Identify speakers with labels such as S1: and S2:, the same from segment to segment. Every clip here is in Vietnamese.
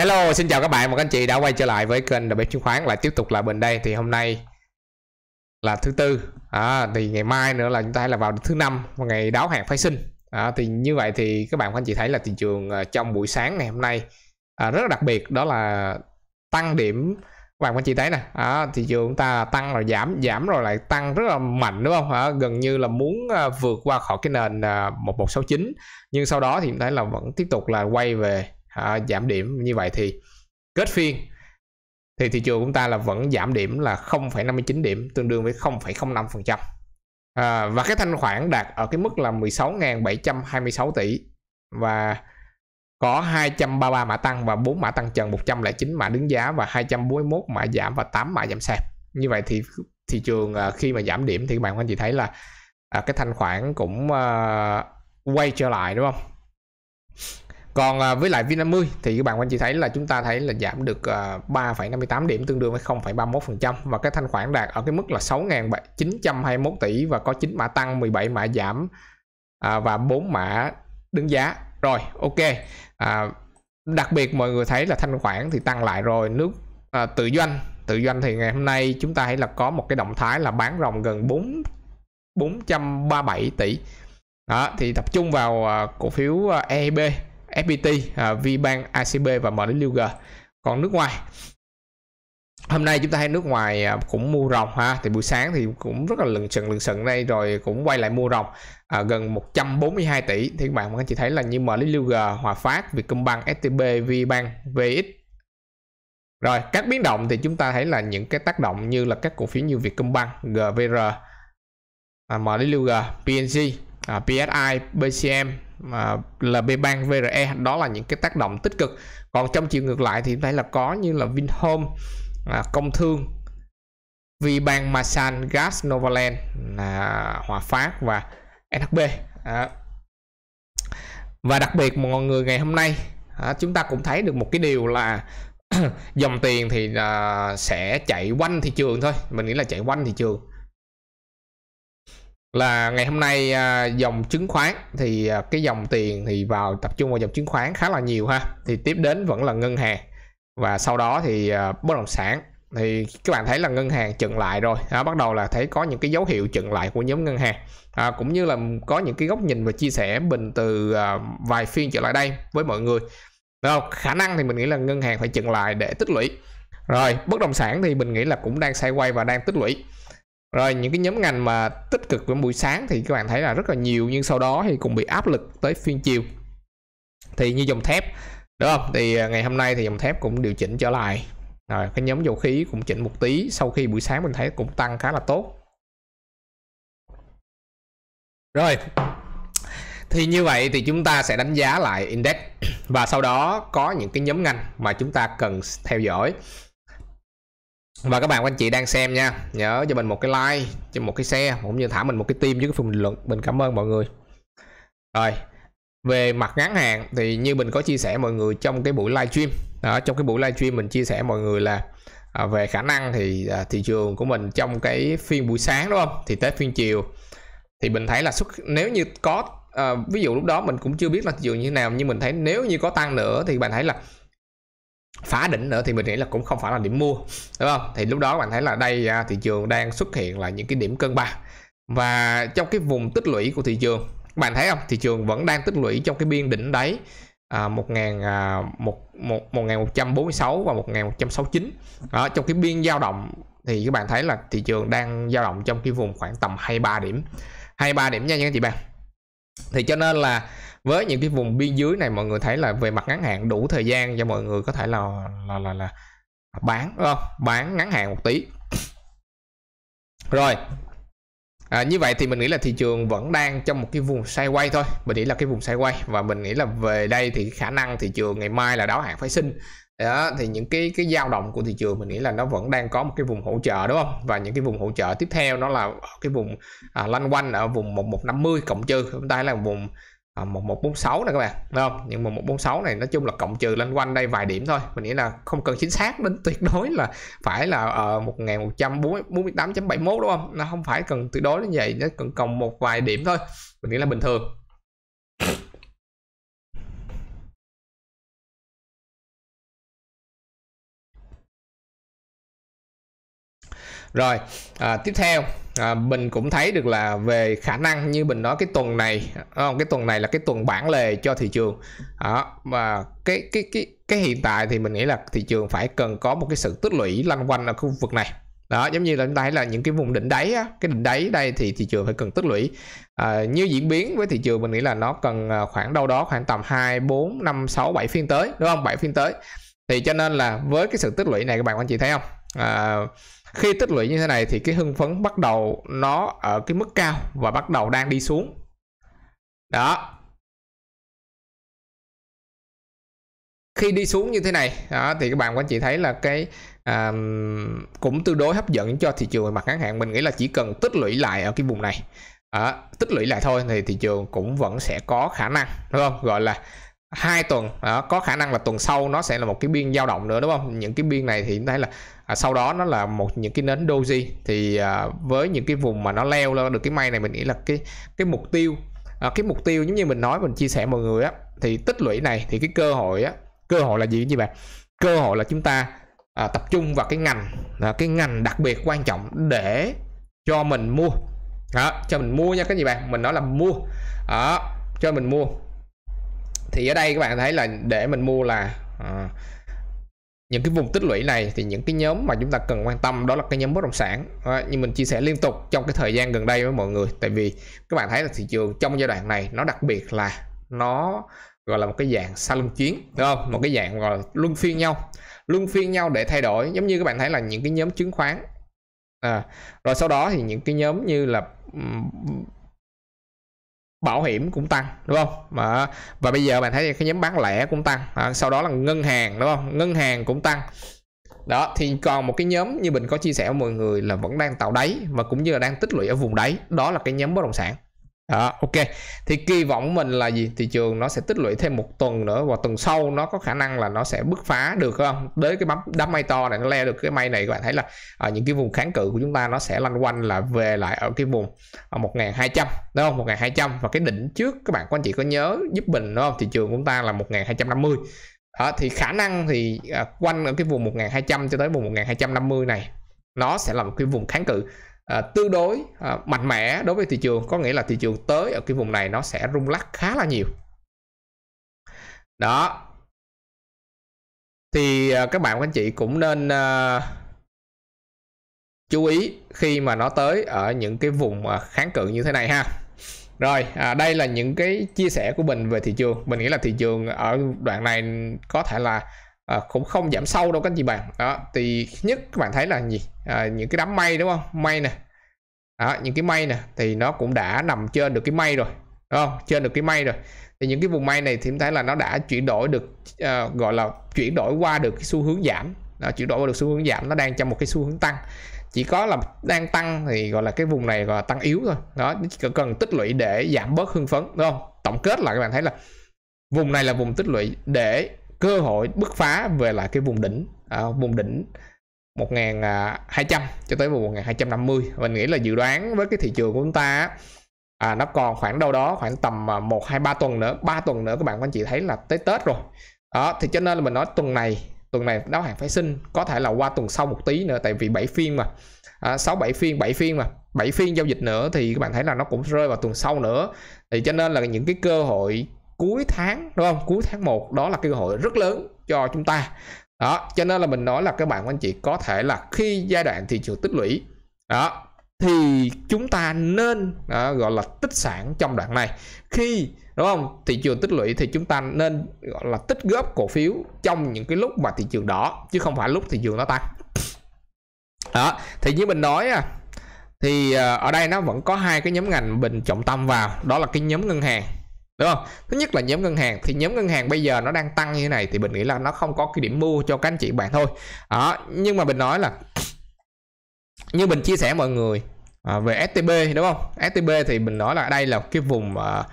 S1: Hello, xin chào các bạn và các anh chị đã quay trở lại với kênh đầu bếp chứng khoán lại tiếp tục là bên đây thì hôm nay là thứ tư à, thì ngày mai nữa là chúng ta là vào thứ năm và ngày đáo hạn phái sinh à, thì như vậy thì các bạn và anh chị thấy là thị trường à, trong buổi sáng ngày hôm nay à, rất là đặc biệt đó là tăng điểm các bạn và anh chị thấy nè à, thị trường chúng ta tăng rồi giảm giảm rồi lại tăng rất là mạnh đúng không à, gần như là muốn à, vượt qua khỏi cái nền 1169 à, nhưng sau đó thì chúng thấy là vẫn tiếp tục là quay về à, giảm điểm như vậy thì kết phiên thì thị trường chúng ta là vẫn giảm điểm là 0,59 điểm tương đương với 0,05% à, và cái thanh khoản đạt ở cái mức là 16.726 tỷ và có 233 mã tăng và 4 mã tăng trần 109 mã đứng giá và 241 mã giảm và 8 mã giảm sạc như vậy thì thị trường à, khi mà giảm điểm thì các bạn anh chị thấy là à, cái thanh khoản cũng à, quay trở lại đúng không còn à, với lại VN50 thì các bạn anh chị thấy là chúng ta thấy là giảm được à, 3,58 điểm tương đương với 0,31% và cái thanh khoản đạt ở cái mức là 6.921 tỷ và có 9 mã tăng 17 mã giảm à, và 4 mã đứng giá rồi ok à, đặc biệt mọi người thấy là thanh khoản thì tăng lại rồi nước à, tự doanh tự doanh thì ngày hôm nay chúng ta thấy là có một cái động thái là bán ròng gần 4 437 tỷ đó, thì tập trung vào à, cổ phiếu à, EIB FPT, à, VBank, ACB và MLG. Còn nước ngoài hôm nay chúng ta thấy nước ngoài à, cũng mua rồng ha thì buổi sáng thì cũng rất là lừng sừng lừng sừng đây rồi cũng quay lại mua rồng à, gần 142 tỷ thì các bạn có chỉ thấy là như MLG, Hòa Phát, Vietcombank, STB, VBank, VX rồi các biến động thì chúng ta thấy là những cái tác động như là các cổ phiếu như Vietcombank, GVR, à, MLG, PNC uh, à, PSI, BCM uh, LB Bank, VRE đó là những cái tác động tích cực. Còn trong chiều ngược lại thì đây là có như là Vinhome, uh, Công Thương, VBank, Masan, Gas, Novaland, uh, Hòa Phát và SHB. Uh, và đặc biệt mọi người ngày hôm nay uh, chúng ta cũng thấy được một cái điều là dòng tiền thì uh, sẽ chạy quanh thị trường thôi mình nghĩ là chạy quanh thị trường là ngày hôm nay à, dòng chứng khoán thì à, cái dòng tiền thì vào tập trung vào dòng chứng khoán khá là nhiều ha thì tiếp đến vẫn là ngân hàng và sau đó thì à, bất động sản thì các bạn thấy là ngân hàng chừng lại rồi à, bắt đầu là thấy có những cái dấu hiệu chừng lại của nhóm ngân hàng à, cũng như là có những cái góc nhìn và chia sẻ bình từ vài phiên trở lại đây với mọi người Đúng khả năng thì mình nghĩ là ngân hàng phải chừng lại để tích lũy rồi bất động sản thì mình nghĩ là cũng đang xoay quay và đang tích lũy rồi những cái nhóm ngành mà tích cực với buổi sáng thì các bạn thấy là rất là nhiều nhưng sau đó thì cũng bị áp lực tới phiên chiều thì như dòng thép đúng không thì à, ngày hôm nay thì dòng thép cũng điều chỉnh trở lại rồi cái nhóm dầu khí cũng chỉnh một tí sau khi buổi sáng mình thấy cũng tăng khá là tốt rồi thì như vậy thì chúng ta sẽ đánh giá lại index và sau đó có những cái nhóm ngành mà chúng ta cần theo dõi và các bạn anh chị đang xem nha nhớ cho mình một cái like cho một cái share cũng như thả mình một cái tim với cái phần bình luận mình cảm ơn mọi người rồi về mặt ngắn hạn thì như mình có chia sẻ mọi người trong cái buổi livestream đó trong cái buổi livestream mình chia sẻ mọi người là à, về khả năng thì à, thị trường của mình trong cái phiên buổi sáng đúng không thì tới phiên chiều thì mình thấy là xuất nếu như có à, ví dụ lúc đó mình cũng chưa biết là thị trường như thế nào nhưng mình thấy nếu như có tăng nữa thì bạn thấy là phá đỉnh nữa thì mình nghĩ là cũng không phải là điểm mua đúng không thì lúc đó bạn thấy là đây à, thị trường đang xuất hiện là những cái điểm cân bằng và trong cái vùng tích lũy của thị trường bạn thấy không thị trường vẫn đang tích lũy trong cái biên đỉnh đấy à, 1000 à, bốn mươi sáu và một một nghìn trăm sáu mươi chín đó, trong cái biên dao động thì các bạn thấy là thị trường đang dao động trong cái vùng khoảng tầm hai ba điểm hai ba điểm nha anh chị bạn thì cho nên là với những cái vùng biên dưới này mọi người thấy là về mặt ngắn hạn đủ thời gian cho mọi người có thể là là là, là bán không bán ngắn hạn một tí rồi à, như vậy thì mình nghĩ là thị trường vẫn đang trong một cái vùng sideways thôi mình nghĩ là cái vùng sideways và mình nghĩ là về đây thì khả năng thị trường ngày mai là đáo hạn phái sinh đó, thì những cái cái dao động của thị trường mình nghĩ là nó vẫn đang có một cái vùng hỗ trợ đúng không và những cái vùng hỗ trợ tiếp theo nó là cái vùng à, lanh quanh ở vùng 1150 cộng trừ chúng ta là vùng à, 1146 nè các bạn đúng không nhưng mà 146 này nói chung là cộng trừ lên quanh đây vài điểm thôi mình nghĩ là không cần chính xác đến tuyệt đối là phải là uh, ờ, 1148.71 đúng không nó không phải cần tuyệt đối như vậy nó cần cộng một vài điểm thôi mình nghĩ là bình thường rồi à, tiếp theo à, mình cũng thấy được là về khả năng như mình nói cái tuần này không à, cái tuần này là cái tuần bản lề cho thị trường đó và cái cái cái cái hiện tại thì mình nghĩ là thị trường phải cần có một cái sự tích lũy lăn quanh ở khu vực này đó giống như là chúng ta thấy là những cái vùng đỉnh đáy á, cái đỉnh đáy đây thì thị trường phải cần tích lũy à, như diễn biến với thị trường mình nghĩ là nó cần à, khoảng đâu đó khoảng tầm 2 4 5 6 7 phiên tới đúng không 7 phiên tới thì cho nên là với cái sự tích lũy này các bạn anh chị thấy không à, khi tích lũy như thế này thì cái hưng phấn bắt đầu nó ở cái mức cao và bắt đầu đang đi xuống đó khi đi xuống như thế này đó, thì các bạn các chị thấy là cái à, cũng tương đối hấp dẫn cho thị trường mặt ngắn hạn mình nghĩ là chỉ cần tích lũy lại ở cái vùng này à, tích lũy lại thôi thì thị trường cũng vẫn sẽ có khả năng đúng không gọi là hai tuần đó, à, có khả năng là tuần sau nó sẽ là một cái biên dao động nữa đúng không những cái biên này thì chúng ta thấy là à, sau đó nó là một những cái nến doji thì à, với những cái vùng mà nó leo lên được cái may này mình nghĩ là cái cái mục tiêu à, cái mục tiêu giống như mình nói mình chia sẻ mọi người á thì tích lũy này thì cái cơ hội á cơ hội là gì như bạn cơ hội là chúng ta à, tập trung vào cái ngành à, cái ngành đặc biệt quan trọng để cho mình mua đó, cho mình mua nha các gì bạn mình nói là mua đó, cho mình mua thì ở đây các bạn thấy là để mình mua là à, những cái vùng tích lũy này thì những cái nhóm mà chúng ta cần quan tâm đó là cái nhóm bất động sản à, nhưng mình chia sẻ liên tục trong cái thời gian gần đây với mọi người tại vì các bạn thấy là thị trường trong giai đoạn này nó đặc biệt là nó gọi là một cái dạng sa lưng chuyến đúng không một cái dạng gọi là luân phiên nhau luân phiên nhau để thay đổi giống như các bạn thấy là những cái nhóm chứng khoán à, rồi sau đó thì những cái nhóm như là bảo hiểm cũng tăng đúng không mà và bây giờ bạn thấy cái nhóm bán lẻ cũng tăng à, sau đó là ngân hàng đúng không ngân hàng cũng tăng đó thì còn một cái nhóm như mình có chia sẻ với mọi người là vẫn đang tạo đáy và cũng như là đang tích lũy ở vùng đáy đó là cái nhóm bất động sản đó ok thì kỳ vọng của mình là gì thị trường nó sẽ tích lũy thêm một tuần nữa và tuần sau nó có khả năng là nó sẽ bứt phá được không Đến cái bấm đám mây to này nó leo được cái mây này các bạn thấy là ở ờ, những cái vùng kháng cự của chúng ta nó sẽ lăn quanh là về lại ở cái vùng 1200 ờ, đúng không 1200 và cái đỉnh trước các bạn các anh chị có nhớ giúp bình đúng không thị trường của chúng ta là 1250 đó, thì khả năng thì à, quanh ở cái vùng 1200 cho tới vùng 1250 này nó sẽ là một cái vùng kháng cự à, tương đối à, mạnh mẽ đối với thị trường có nghĩa là thị trường tới ở cái vùng này nó sẽ rung lắc khá là nhiều đó thì à, các bạn các anh chị cũng nên à, chú ý khi mà nó tới ở những cái vùng à, kháng cự như thế này ha rồi à, đây là những cái chia sẻ của mình về thị trường mình nghĩ là thị trường ở đoạn này có thể là à, cũng không giảm sâu đâu các anh chị bạn đó thì nhất các bạn thấy là gì à, những cái đám mây đúng không mây nè đó, những cái mây nè thì nó cũng đã nằm trên được cái mây rồi đúng không trên được cái mây rồi thì những cái vùng mây này thì em thấy là nó đã chuyển đổi được uh, gọi là chuyển đổi qua được cái xu hướng giảm đó, chuyển đổi qua được xu hướng giảm nó đang trong một cái xu hướng tăng chỉ có là đang tăng thì gọi là cái vùng này gọi là tăng yếu thôi đó chỉ cần tích lũy để giảm bớt hưng phấn đúng không tổng kết là các bạn thấy là vùng này là vùng tích lũy để cơ hội bứt phá về lại cái vùng đỉnh à, vùng đỉnh 1200 à, cho tới vùng 1250 mình nghĩ là dự đoán với cái thị trường của chúng ta à, nó còn khoảng đâu đó khoảng tầm 1 2 3 tuần nữa 3 tuần nữa các bạn các anh chị thấy là tới Tết rồi đó thì cho nên là mình nói tuần này tuần này đáo hạn phái sinh có thể là qua tuần sau một tí nữa tại vì 7 phiên mà à, 6 7 phiên 7 phiên mà 7 phiên giao dịch nữa thì các bạn thấy là nó cũng rơi vào tuần sau nữa thì cho nên là những cái cơ hội cuối tháng đúng không cuối tháng 1 đó là cơ hội rất lớn cho chúng ta đó cho nên là mình nói là các bạn anh chị có thể là khi giai đoạn thị trường tích lũy đó thì chúng ta nên à, gọi là tích sản trong đoạn này khi đúng không thị trường tích lũy thì chúng ta nên gọi là tích góp cổ phiếu trong những cái lúc mà thị trường đỏ chứ không phải lúc thị trường nó tăng đó thì như mình nói à thì ờ, ở đây nó vẫn có hai cái nhóm ngành mình trọng tâm vào đó là cái nhóm ngân hàng đúng không thứ nhất là nhóm ngân hàng thì nhóm ngân hàng bây giờ nó đang tăng như thế này thì mình nghĩ là nó không có cái điểm mua cho các anh chị bạn thôi đó nhưng mà mình nói là như mình chia sẻ mọi người à, về STB đúng không STB thì mình nói là đây là cái vùng à,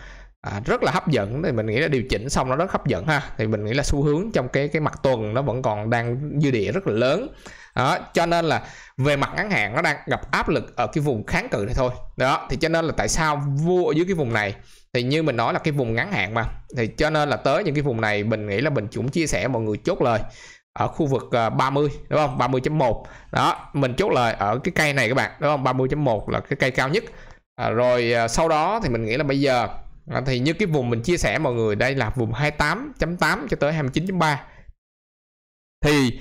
S1: à, rất là hấp dẫn thì mình nghĩ là điều chỉnh xong nó rất hấp dẫn ha thì mình nghĩ là xu hướng trong cái cái mặt tuần nó vẫn còn đang dư địa rất là lớn đó cho nên là về mặt ngắn hạn nó đang gặp áp lực ở cái vùng kháng cự này thôi đó thì cho nên là tại sao vua ở dưới cái vùng này thì như mình nói là cái vùng ngắn hạn mà thì cho nên là tới những cái vùng này mình nghĩ là mình cũng chia sẻ mọi người chốt lời ở khu vực 30 à, đúng không 30.1 đó mình chốt lời ở cái cây này các bạn đúng không 30.1 là cái cây cao nhất à, rồi à, sau đó thì mình nghĩ là bây giờ à, thì như cái vùng mình chia sẻ mọi người đây là vùng 28.8 cho tới 29.3 thì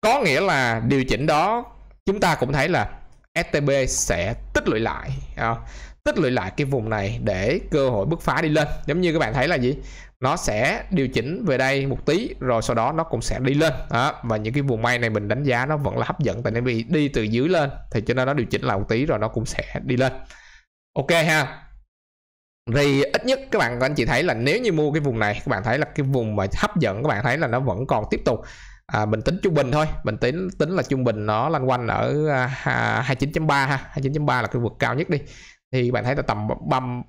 S1: có nghĩa là điều chỉnh đó chúng ta cũng thấy là STB sẽ tích lũy lại à, tích lũy lại cái vùng này để cơ hội bứt phá đi lên giống như các bạn thấy là gì nó sẽ điều chỉnh về đây một tí rồi sau đó nó cũng sẽ đi lên đó. và những cái vùng may này mình đánh giá nó vẫn là hấp dẫn tại nên vì đi từ dưới lên thì cho nên nó điều chỉnh lại một tí rồi nó cũng sẽ đi lên ok ha thì ít nhất các bạn anh chị thấy là nếu như mua cái vùng này các bạn thấy là cái vùng mà hấp dẫn các bạn thấy là nó vẫn còn tiếp tục à, mình tính trung bình thôi mình tính tính là trung bình nó lanh quanh ở 29.3 à, ha 29.3 là cái vực cao nhất đi thì bạn thấy là tầm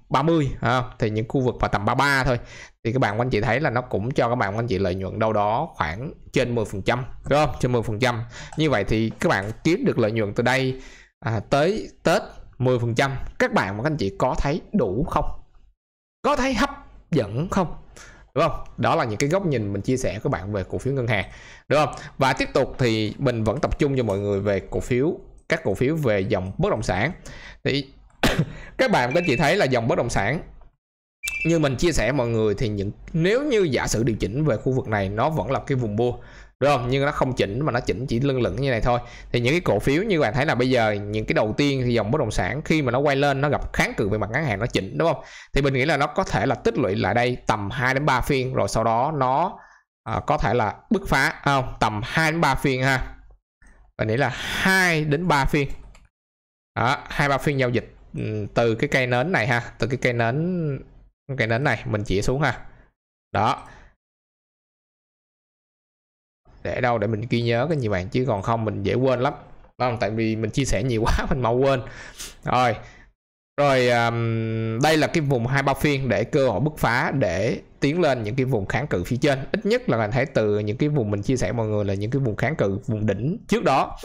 S1: 30 ha, thì những khu vực vào tầm 33 thôi thì các bạn anh chị thấy là nó cũng cho các bạn anh chị lợi nhuận đâu đó khoảng trên 10 phần trăm không trên 10 phần trăm như vậy thì các bạn kiếm được lợi nhuận từ đây à, tới Tết 10 phần trăm các bạn và các anh chị có thấy đủ không có thấy hấp dẫn không đúng không đó là những cái góc nhìn mình chia sẻ các bạn về cổ phiếu ngân hàng đúng không và tiếp tục thì mình vẫn tập trung cho mọi người về cổ phiếu các cổ phiếu về dòng bất động sản thì các bạn có anh chị thấy là dòng bất động sản như mình chia sẻ mọi người thì những nếu như giả sử điều chỉnh về khu vực này nó vẫn là cái vùng mua đúng không nhưng nó không chỉnh mà nó chỉnh chỉ lưng lửng như này thôi thì những cái cổ phiếu như bạn thấy là bây giờ những cái đầu tiên thì dòng bất động sản khi mà nó quay lên nó gặp kháng cự về mặt ngắn hạn nó chỉnh đúng không thì mình nghĩ là nó có thể là tích lũy lại đây tầm 2 đến 3 phiên rồi sau đó nó à, có thể là bứt phá à, không à, tầm 2 đến 3 phiên ha mình nghĩ là 2 đến 3 phiên đó, 2 3 phiên giao dịch Ừ, từ cái cây nến này ha từ cái cây nến cây nến này mình chỉ xuống ha đó để đâu để mình ghi nhớ cái gì bạn chứ còn không mình dễ quên lắm không tại vì mình chia sẻ nhiều quá mình mau quên rồi rồi um, đây là cái vùng hai ba phiên để cơ hội bứt phá để tiến lên những cái vùng kháng cự phía trên ít nhất là mình thấy từ những cái vùng mình chia sẻ mọi người là những cái vùng kháng cự vùng đỉnh trước đó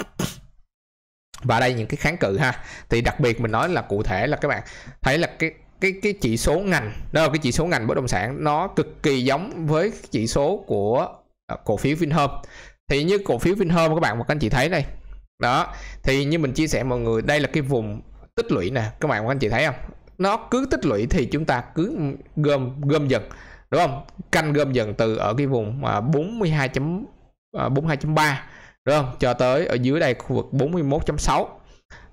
S1: và đây những cái kháng cự ha thì đặc biệt mình nói là cụ thể là các bạn thấy là cái cái cái chỉ số ngành đó là cái chỉ số ngành bất động sản nó cực kỳ giống với chỉ số của à, cổ phiếu Vinhome thì như cổ phiếu Vinhome các bạn mà các anh chị thấy đây đó thì như mình chia sẻ mọi người đây là cái vùng tích lũy nè các bạn các anh chị thấy không nó cứ tích lũy thì chúng ta cứ gom gom dần đúng không canh gom dần từ ở cái vùng 42.42.3 à, đúng không cho tới ở dưới đây khu vực 41.6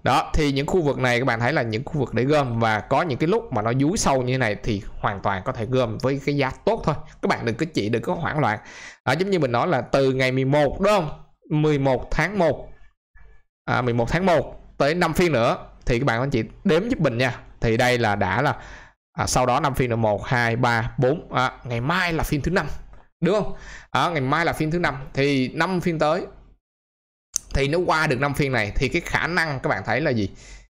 S1: đó thì những khu vực này các bạn thấy là những khu vực để gom và có những cái lúc mà nó dúi sâu như thế này thì hoàn toàn có thể gom với cái giá tốt thôi các bạn đừng có chỉ đừng có hoảng loạn à, giống như mình nói là từ ngày 11 đúng không 11 tháng 1 à, 11 tháng 1 tới 5 phiên nữa thì các bạn anh chị đếm giúp mình nha thì đây là đã là à, sau đó 5 phiên nữa 1 2 3 4 à, ngày mai là phiên thứ năm đúng không à, ngày mai là phiên thứ năm thì 5 phiên tới thì nó qua được năm phiên này thì cái khả năng các bạn thấy là gì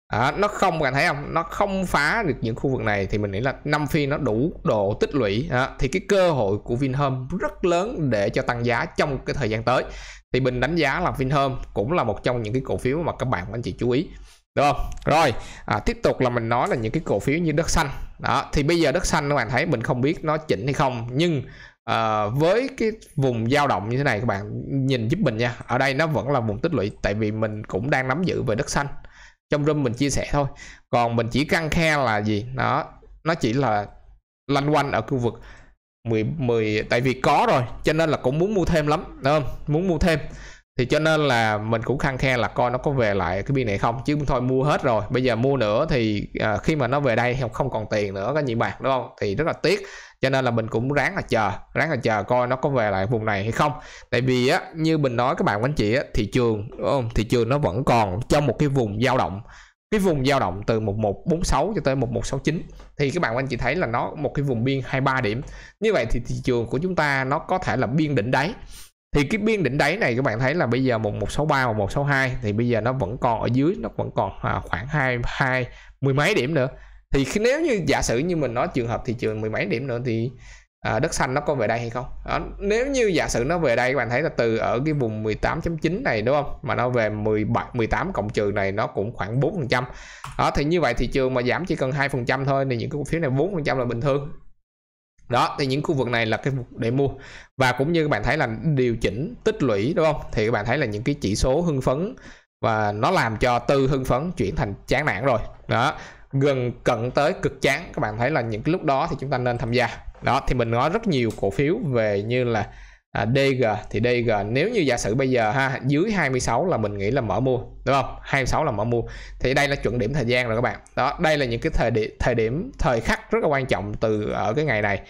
S1: à, nó không bạn thấy không nó không phá được những khu vực này thì mình nghĩ là năm phiên nó đủ độ tích lũy à, thì cái cơ hội của Vinhome rất lớn để cho tăng giá trong cái thời gian tới thì mình đánh giá là Vinhome cũng là một trong những cái cổ phiếu mà các bạn anh chị chú ý được không rồi à, tiếp tục là mình nói là những cái cổ phiếu như đất xanh đó thì bây giờ đất xanh các bạn thấy mình không biết nó chỉnh hay không nhưng à, với cái vùng dao động như thế này các bạn nhìn giúp mình nha ở đây nó vẫn là vùng tích lũy tại vì mình cũng đang nắm giữ về đất xanh trong room mình chia sẻ thôi còn mình chỉ căng khe là gì nó nó chỉ là lanh quanh ở khu vực 10 10 tại vì có rồi cho nên là cũng muốn mua thêm lắm đúng không muốn mua thêm thì cho nên là mình cũng khăn khe là coi nó có về lại cái biên này không chứ thôi mua hết rồi bây giờ mua nữa thì à, khi mà nó về đây không không còn tiền nữa các nhị bạc đúng không thì rất là tiếc cho nên là mình cũng ráng là chờ ráng là chờ coi nó có về lại vùng này hay không tại vì á như mình nói các bạn anh chị á thị trường đúng không thị trường nó vẫn còn trong một cái vùng dao động cái vùng dao động từ 1146 cho tới 1169 thì các bạn anh chị thấy là nó một cái vùng biên 23 điểm như vậy thì thị trường của chúng ta nó có thể là biên đỉnh đáy thì cái biên đỉnh đáy này các bạn thấy là bây giờ 1163 và 1162 thì bây giờ nó vẫn còn ở dưới nó vẫn còn à, khoảng 22 mười mấy điểm nữa thì nếu như giả sử như mình nói trường hợp thị trường mười mấy điểm nữa thì à, đất xanh nó có về đây hay không đó, nếu như giả sử nó về đây các bạn thấy là từ ở cái vùng 18.9 này đúng không mà nó về 17 18 cộng trừ này nó cũng khoảng 4 phần trăm đó thì như vậy thị trường mà giảm chỉ cần 2 phần trăm thôi thì những cái cổ phiếu này 4 phần trăm là bình thường đó thì những khu vực này là cái để mua và cũng như các bạn thấy là điều chỉnh tích lũy đúng không thì các bạn thấy là những cái chỉ số hưng phấn và nó làm cho tư hưng phấn chuyển thành chán nản rồi đó gần cận tới cực chán các bạn thấy là những cái lúc đó thì chúng ta nên tham gia đó thì mình nói rất nhiều cổ phiếu về như là à, DG thì DG nếu như giả sử bây giờ ha dưới 26 là mình nghĩ là mở mua đúng không 26 là mở mua thì đây là chuẩn điểm thời gian rồi các bạn đó đây là những cái thời điểm thời điểm thời khắc rất là quan trọng từ ở cái ngày này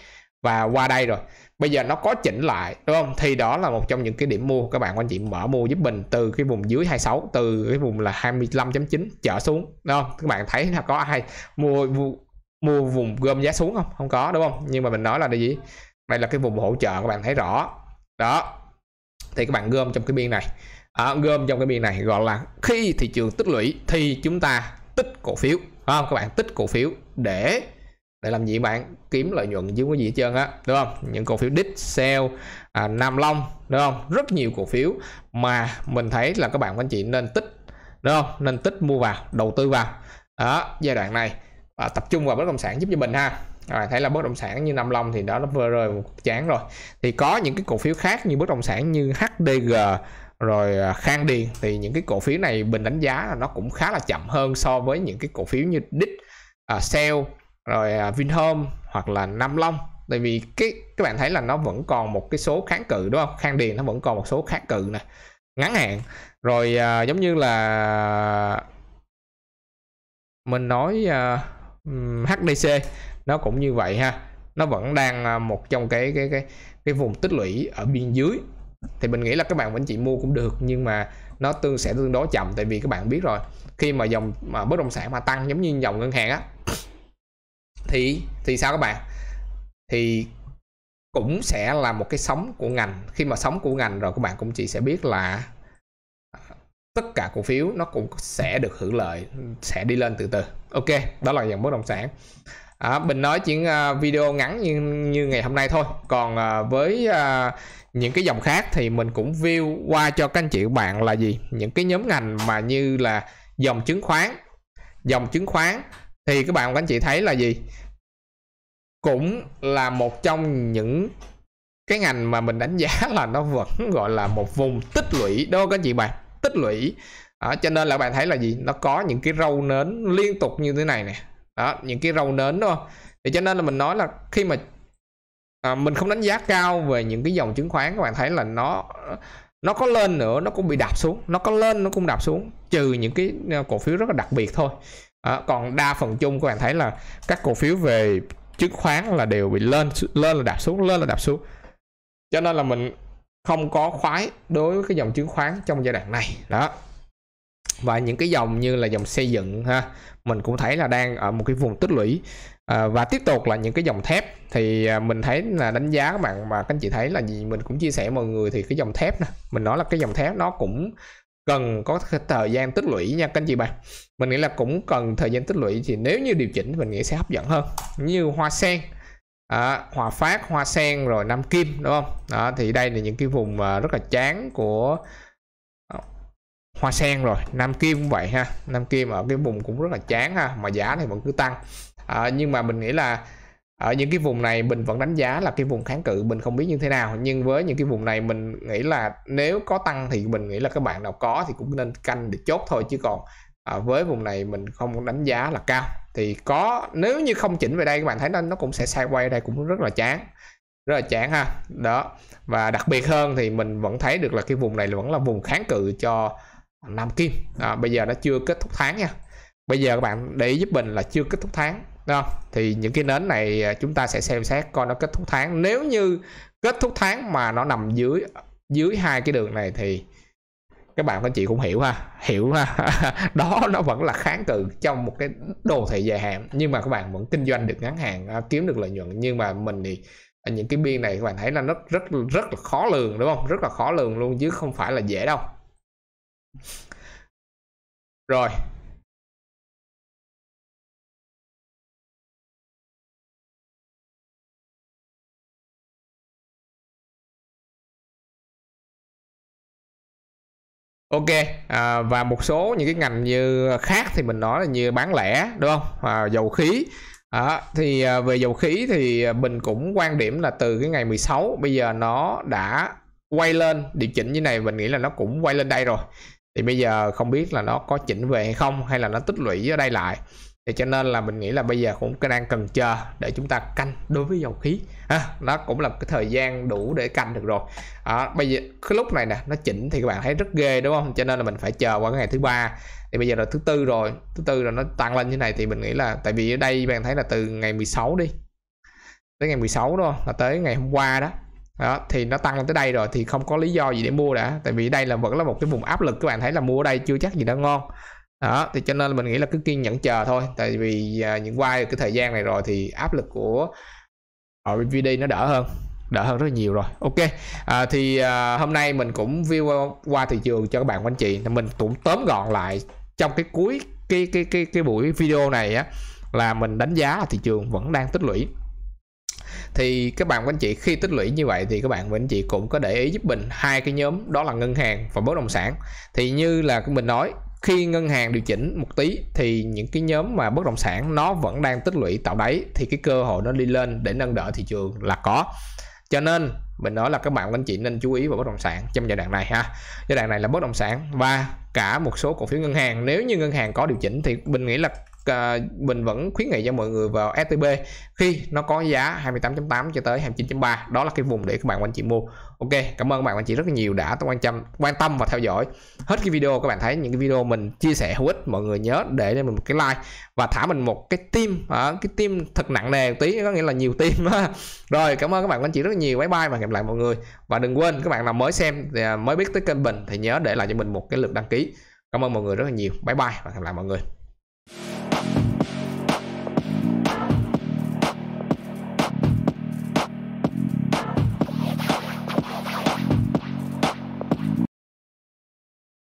S1: và qua đây rồi bây giờ nó có chỉnh lại đúng không thì đó là một trong những cái điểm mua các bạn anh chị mở mua giúp mình từ cái vùng dưới 26 từ cái vùng là 25.9 trở xuống đúng không các bạn thấy là có ai mua mua vùng gom giá xuống không không có đúng không nhưng mà mình nói là cái gì đây là cái vùng hỗ trợ các bạn thấy rõ đó thì các bạn gom trong cái biên này à, gom trong cái biên này gọi là khi thị trường tích lũy thì chúng ta tích cổ phiếu không các bạn tích cổ phiếu để để làm gì bạn kiếm lợi nhuận chứ có gì hết trơn á đúng không những cổ phiếu đít sale à, nam long đúng không rất nhiều cổ phiếu mà mình thấy là các bạn anh chị nên tích đúng không nên tích mua vào đầu tư vào đó giai đoạn này à, tập trung vào bất động sản giúp cho mình ha à, thấy là bất động sản như Nam Long thì đó nó vừa rơi một chán rồi thì có những cái cổ phiếu khác như bất động sản như HDG rồi à, Khang Điền thì những cái cổ phiếu này bình đánh giá là nó cũng khá là chậm hơn so với những cái cổ phiếu như Đích, uh, Sale rồi à, Vinhome hoặc là Nam Long tại vì cái các bạn thấy là nó vẫn còn một cái số kháng cự đúng không khang điền nó vẫn còn một số kháng cự nè ngắn hạn rồi à, giống như là mình nói à, HDC nó cũng như vậy ha nó vẫn đang à, một trong cái cái cái cái vùng tích lũy ở biên dưới thì mình nghĩ là các bạn vẫn chỉ mua cũng được nhưng mà nó tương sẽ tương đối chậm tại vì các bạn biết rồi khi mà dòng mà bất động sản mà tăng giống như dòng ngân hàng á thì thì sao các bạn thì cũng sẽ là một cái sóng của ngành khi mà sóng của ngành rồi các bạn cũng chỉ sẽ biết là tất cả cổ phiếu nó cũng sẽ được hưởng lợi sẽ đi lên từ từ ok đó là dòng bất động sản à, mình nói chuyện à, video ngắn như như ngày hôm nay thôi còn à, với à, những cái dòng khác thì mình cũng view qua cho các anh chị bạn là gì những cái nhóm ngành mà như là dòng chứng khoán dòng chứng khoán thì các bạn các anh chị thấy là gì cũng là một trong những cái ngành mà mình đánh giá là nó vẫn gọi là một vùng tích lũy đó các anh chị bạn tích lũy đó, cho nên là bạn thấy là gì nó có những cái râu nến liên tục như thế này nè đó những cái râu nến đúng thì cho nên là mình nói là khi mà à, mình không đánh giá cao về những cái dòng chứng khoán các bạn thấy là nó nó có lên nữa nó cũng bị đạp xuống nó có lên nó cũng đạp xuống trừ những cái à, cổ phiếu rất là đặc biệt thôi à, còn đa phần chung các bạn thấy là các cổ phiếu về chứng khoán là đều bị lên lên là đạp xuống lên là đạp xuống cho nên là mình không có khoái đối với cái dòng chứng khoán trong giai đoạn này đó và những cái dòng như là dòng xây dựng ha mình cũng thấy là đang ở một cái vùng tích lũy à, và tiếp tục là những cái dòng thép thì à, mình thấy là đánh giá các bạn mà các anh chị thấy là gì mình cũng chia sẻ mọi người thì cái dòng thép nè mình nói là cái dòng thép nó cũng cần có thời gian tích lũy nha các anh chị bạn mình nghĩ là cũng cần thời gian tích lũy thì nếu như điều chỉnh mình nghĩ sẽ hấp dẫn hơn như hoa sen à, hòa phát hoa sen rồi nam kim đúng không à, thì đây là những cái vùng à, rất là chán của à, hoa sen rồi nam kim cũng vậy ha nam kim ở cái vùng cũng rất là chán ha mà giá thì vẫn cứ tăng à, nhưng mà mình nghĩ là ở những cái vùng này mình vẫn đánh giá là cái vùng kháng cự mình không biết như thế nào nhưng với những cái vùng này mình nghĩ là nếu có tăng thì mình nghĩ là các bạn nào có thì cũng nên canh để chốt thôi chứ còn à, với vùng này mình không đánh giá là cao thì có nếu như không chỉnh về đây các bạn thấy nó nó cũng sẽ sai quay đây cũng rất là chán rất là chán ha đó và đặc biệt hơn thì mình vẫn thấy được là cái vùng này vẫn là vùng kháng cự cho Nam Kim à, bây giờ nó chưa kết thúc tháng nha bây giờ các bạn để giúp mình là chưa kết thúc tháng Đúng không? thì những cái nến này à, chúng ta sẽ xem xét coi nó kết thúc tháng nếu như kết thúc tháng mà nó nằm dưới dưới hai cái đường này thì các bạn các chị cũng hiểu ha hiểu ha đó nó vẫn là kháng cự trong một cái đồ thị dài hạn nhưng mà các bạn vẫn kinh doanh được ngắn hạn à, kiếm được lợi nhuận nhưng mà mình thì à, những cái biên này các bạn thấy là rất rất rất là khó lường đúng không rất là khó lường luôn chứ không phải là dễ đâu rồi ok à, và một số những cái ngành như khác thì mình nói là như bán lẻ đúng không à, dầu khí À, thì về dầu khí thì mình cũng quan điểm là từ cái ngày 16 bây giờ nó đã quay lên điều chỉnh như này mình nghĩ là nó cũng quay lên đây rồi thì bây giờ không biết là nó có chỉnh về hay không hay là nó tích lũy ở đây lại thì cho nên là mình nghĩ là bây giờ cũng đang cần chờ để chúng ta canh đối với dầu khí ha nó cũng là cái thời gian đủ để canh được rồi à, bây giờ cái lúc này nè nó chỉnh thì các bạn thấy rất ghê đúng không cho nên là mình phải chờ qua cái ngày thứ ba thì bây giờ là thứ tư rồi thứ tư rồi nó tăng lên như này thì mình nghĩ là tại vì ở đây bạn thấy là từ ngày 16 đi tới ngày 16 đúng không là tới ngày hôm qua đó đó, thì nó tăng lên tới đây rồi thì không có lý do gì để mua đã tại vì đây là vẫn là một cái vùng áp lực các bạn thấy là mua ở đây chưa chắc gì đã ngon đó thì cho nên mình nghĩ là cứ kiên nhẫn chờ thôi tại vì à, những qua cái thời gian này rồi thì áp lực của RVD nó đỡ hơn đỡ hơn rất nhiều rồi ok à, thì à, hôm nay mình cũng view qua, qua thị trường cho các bạn anh chị mình cũng tóm gọn lại trong cái cuối cái cái cái cái buổi video này á là mình đánh giá thị trường vẫn đang tích lũy thì các bạn anh chị khi tích lũy như vậy thì các bạn anh chị cũng có để ý giúp mình hai cái nhóm đó là ngân hàng và bất động sản thì như là mình nói khi ngân hàng điều chỉnh một tí thì những cái nhóm mà bất động sản nó vẫn đang tích lũy tạo đáy thì cái cơ hội nó đi lên để nâng đỡ thị trường là có cho nên mình nói là các bạn anh chị nên chú ý vào bất động sản trong giai đoạn này ha giai đoạn này là bất động sản và cả một số cổ phiếu ngân hàng nếu như ngân hàng có điều chỉnh thì mình nghĩ là à, mình vẫn khuyến nghị cho mọi người vào STB khi nó có giá 28.8 cho tới 29.3 đó là cái vùng để các bạn anh chị mua ok cảm ơn các bạn anh chị rất nhiều đã quan tâm quan tâm và theo dõi hết cái video các bạn thấy những cái video mình chia sẻ hữu ích mọi người nhớ để cho mình một cái like và thả mình một cái tim ở à, cái tim thật nặng nề một tí có nghĩa là nhiều tim rồi cảm ơn các bạn anh chị rất nhiều bye bye và hẹn lại mọi người và đừng quên các bạn nào mới xem à, mới biết tới kênh mình thì nhớ để lại cho mình một cái lượt đăng ký cảm ơn mọi người rất là nhiều bye bye và hẹn gặp lại mọi người